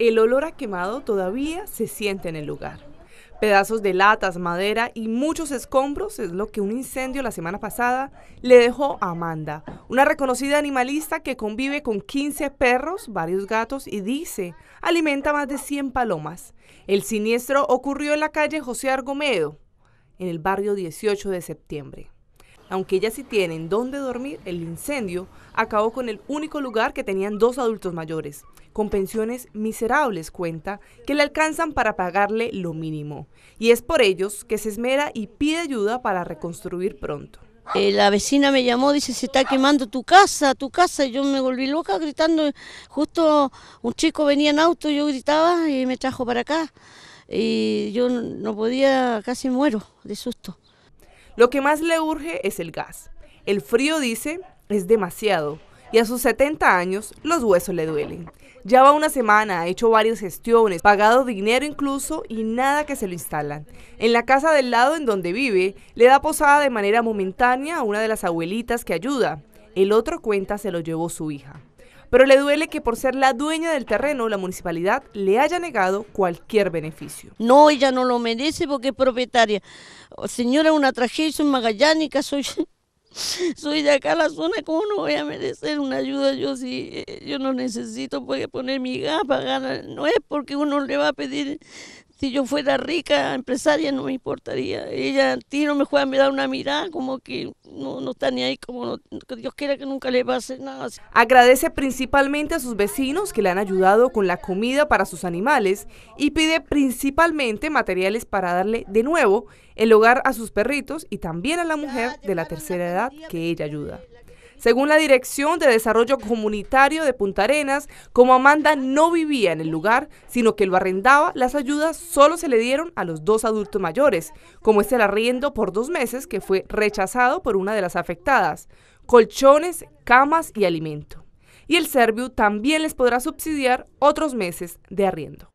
El olor a quemado todavía se siente en el lugar. Pedazos de latas, madera y muchos escombros es lo que un incendio la semana pasada le dejó a Amanda, una reconocida animalista que convive con 15 perros, varios gatos y dice, alimenta más de 100 palomas. El siniestro ocurrió en la calle José Argomedo, en el barrio 18 de septiembre. Aunque ellas sí tienen dónde dormir, el incendio acabó con el único lugar que tenían dos adultos mayores, con pensiones miserables, cuenta, que le alcanzan para pagarle lo mínimo. Y es por ellos que se esmera y pide ayuda para reconstruir pronto. Eh, la vecina me llamó, dice, se está quemando tu casa, tu casa. yo me volví loca gritando. Justo un chico venía en auto, yo gritaba y me trajo para acá. Y yo no podía, casi muero de susto. Lo que más le urge es el gas. El frío, dice, es demasiado. Y a sus 70 años los huesos le duelen. Ya va una semana, ha hecho varias gestiones, pagado dinero incluso y nada que se lo instalan. En la casa del lado en donde vive, le da posada de manera momentánea a una de las abuelitas que ayuda. El otro cuenta se lo llevó su hija pero le duele que por ser la dueña del terreno, la municipalidad le haya negado cualquier beneficio. No, ella no lo merece porque es propietaria. Señora, una tragedia, soy magallánica, soy... Soy de acá a la zona, ¿cómo no voy a merecer una ayuda? Yo sí, eh, yo no necesito poner mi gas, pagar, no es porque uno le va a pedir si yo fuera rica, empresaria, no me importaría. Ella, no me juega, me da una mirada como que no, está ni ahí, como Dios quiera que nunca le pase nada. Agradece principalmente a sus vecinos que le han ayudado con la comida para sus animales y pide principalmente materiales para darle de nuevo el hogar a sus perritos y también a la mujer de la tercera edad que ella ayuda. Según la Dirección de Desarrollo Comunitario de Punta Arenas, como Amanda no vivía en el lugar, sino que lo arrendaba, las ayudas solo se le dieron a los dos adultos mayores, como es el arriendo por dos meses que fue rechazado por una de las afectadas, colchones, camas y alimento. Y el Serviu también les podrá subsidiar otros meses de arriendo.